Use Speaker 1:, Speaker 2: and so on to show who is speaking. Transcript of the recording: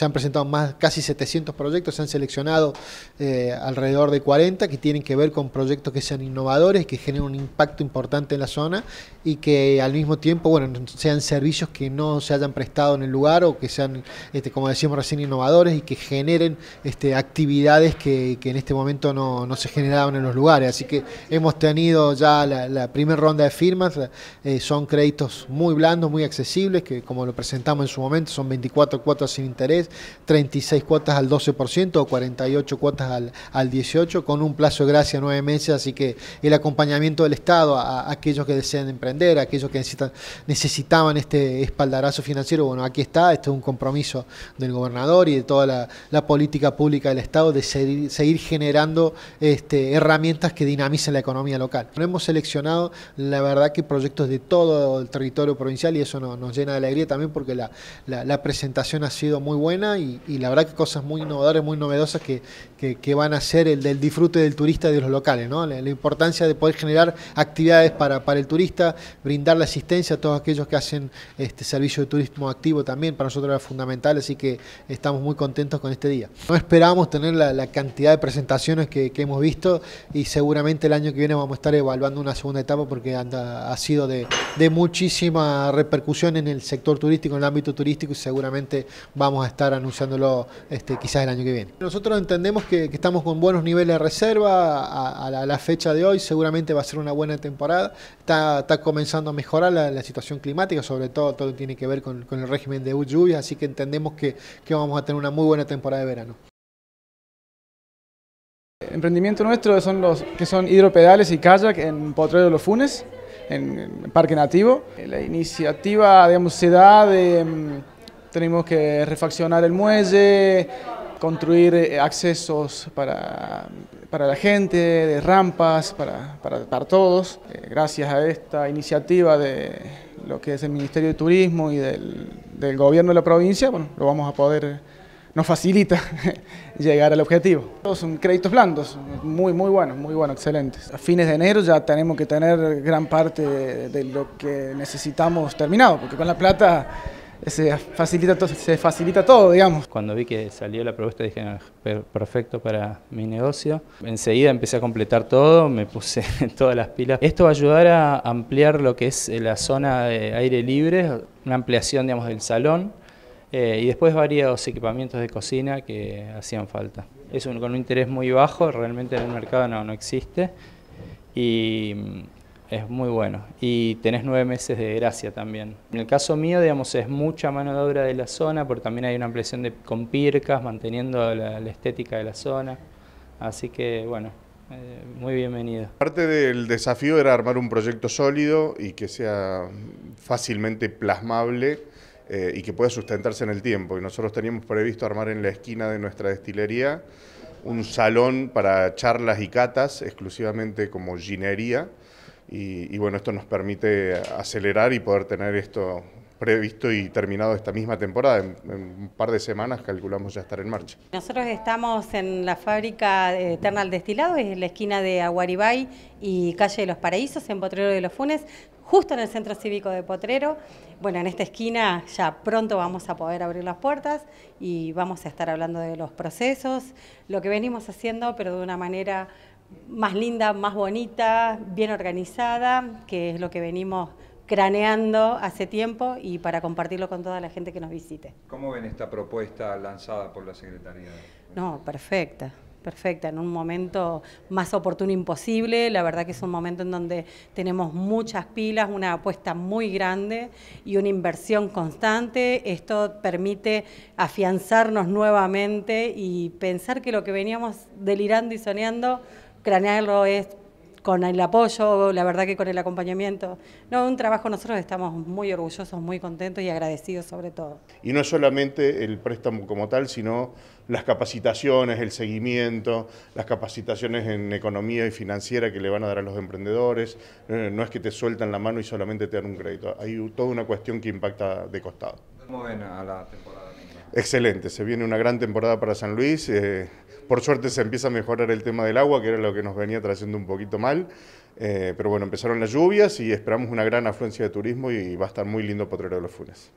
Speaker 1: Se han presentado más casi 700 proyectos, se han seleccionado eh, alrededor de 40 que tienen que ver con proyectos que sean innovadores, que generen un impacto importante en la zona y que al mismo tiempo, bueno, sean servicios que no se hayan prestado en el lugar o que sean, este, como decíamos recién, innovadores y que generen este, actividades que, en este momento no, se generaban en los lugares. Así que hemos tenido ya la, primera ronda de firmas, eh, son créditos muy blandos, muy accesibles, que como lo presentamos en su momento, son 24 4 sin interés 36 cuotas al 12% o 48 cuotas al, 18%, con un plazo de gracia de nueve meses, así que el acompañamiento del Estado a, aquellos que desean emprender, a aquellos que necesitaban este espaldarazo financiero, bueno, aquí está, este es un compromiso del gobernador y de toda la, política pública del Estado de seguir, generando este, herramientas que dinamicen la economía local. Hemos seleccionado, la verdad, que proyectos de todo el territorio provincial y eso nos llena de alegría también porque la presentación ha sido muy buena y, la verdad que cosas muy innovadoras, muy novedosas que, que, van a ser el del disfrute del turista y de los locales, La, importancia de poder generar actividades para, para el turista, brindar la asistencia a todos aquellos que hacen este servicio de turismo activo también, para nosotros era fundamental, así que estamos muy contentos con este día. No esperábamos tener la, cantidad de presentaciones que, hemos visto y seguramente el año que viene vamos a estar evaluando una segunda etapa porque ha sido de muchísima repercusión en el sector turístico, en el ámbito turístico y seguramente vamos a estar estar anunciándolo este, quizás el año que viene. Nosotros entendemos que, estamos con buenos niveles de reserva a, la, fecha de hoy, seguramente va a ser una buena temporada, está, comenzando a mejorar la, situación climática, sobre todo todo tiene que ver con, el régimen de lluvias, así que entendemos que, vamos
Speaker 2: a tener una muy buena temporada de verano emprendimiento nuestro son los que son hidropedales y kayak en Potrero de los Funes, en, Parque Nativo. La iniciativa digamos, se da de, mm, tenemos que refaccionar el muelle, construir eh, accesos para, la gente, de rampas, para, para, todos. Eh, gracias a esta iniciativa de lo que es el Ministerio de Turismo y del, del gobierno de la provincia, bueno, lo vamos a poder, nos facilita llegar al objetivo. Son créditos blandos, muy, muy buenos, muy buenos, excelentes. A fines de enero ya tenemos que tener gran parte de lo que necesitamos terminado, porque con la plata se facilita, todo, se facilita todo, digamos.
Speaker 3: Cuando vi que salió la propuesta dije, ah, perfecto para mi negocio. Enseguida empecé a completar todo, me puse todas las pilas. Esto va a ayudar a ampliar lo que es eh, la zona de aire libre, una ampliación digamos, del salón eh, y después varios equipamientos de cocina que hacían falta. Es con un interés muy bajo, realmente en el mercado no, no existe. Y mm, es muy bueno. Y tenés nueve meses de gracia también. En el caso mío, digamos, es mucha mano de obra de la zona, porque también hay una ampliación de, con pircas, manteniendo la, estética de la zona. Así que, bueno, eh, muy bienvenido.
Speaker 4: Parte del desafío era armar un proyecto sólido y que sea fácilmente plasmable eh, y que pueda sustentarse en el tiempo. Y nosotros teníamos previsto armar en la esquina de nuestra destilería un salón para charlas y catas, exclusivamente como ginería, y, bueno, esto nos permite acelerar y poder tener esto previsto y terminado esta misma temporada. En, un par de semanas calculamos ya estar en marcha.
Speaker 5: Nosotros estamos en la fábrica de Eternal Destilado, es en la esquina de Aguaribay y Calle de los Paraísos, en Potrero de los Funes, justo en el Centro Cívico de Potrero. Bueno, en esta esquina ya pronto vamos a poder abrir las puertas y vamos a estar hablando de los procesos, lo que venimos haciendo, pero de una manera más linda, más bonita, bien organizada, que es lo que venimos craneando hace tiempo y para compartirlo con toda la gente que nos visite.
Speaker 1: ¿Cómo ven esta propuesta
Speaker 4: lanzada por la Secretaría?
Speaker 5: No, perfecta, perfecta, en un momento más oportuno imposible, la verdad que es un momento en donde tenemos muchas pilas, una apuesta muy grande y una inversión constante, esto permite afianzarnos nuevamente y pensar que lo que veníamos delirando y soñando cranearlo es con el apoyo, la verdad que con el acompañamiento. No, un trabajo nosotros estamos muy orgullosos, muy contentos y agradecidos sobre todo.
Speaker 4: Y no solamente el préstamo como tal, sino las capacitaciones, el seguimiento, las capacitaciones en economía y financiera que le van a dar a los emprendedores. No es que te sueltan la mano y solamente te dan un crédito. Hay toda una cuestión que impacta de costado. a la excelente. Se viene una gran temporada para San Luis. Eh, por suerte se empieza a mejorar el tema del agua, que era lo que nos venía trayendo un poquito mal. Eh, pero bueno, empezaron las lluvias y esperamos una gran afluencia de turismo y va a estar muy lindo Potrero de los Funes.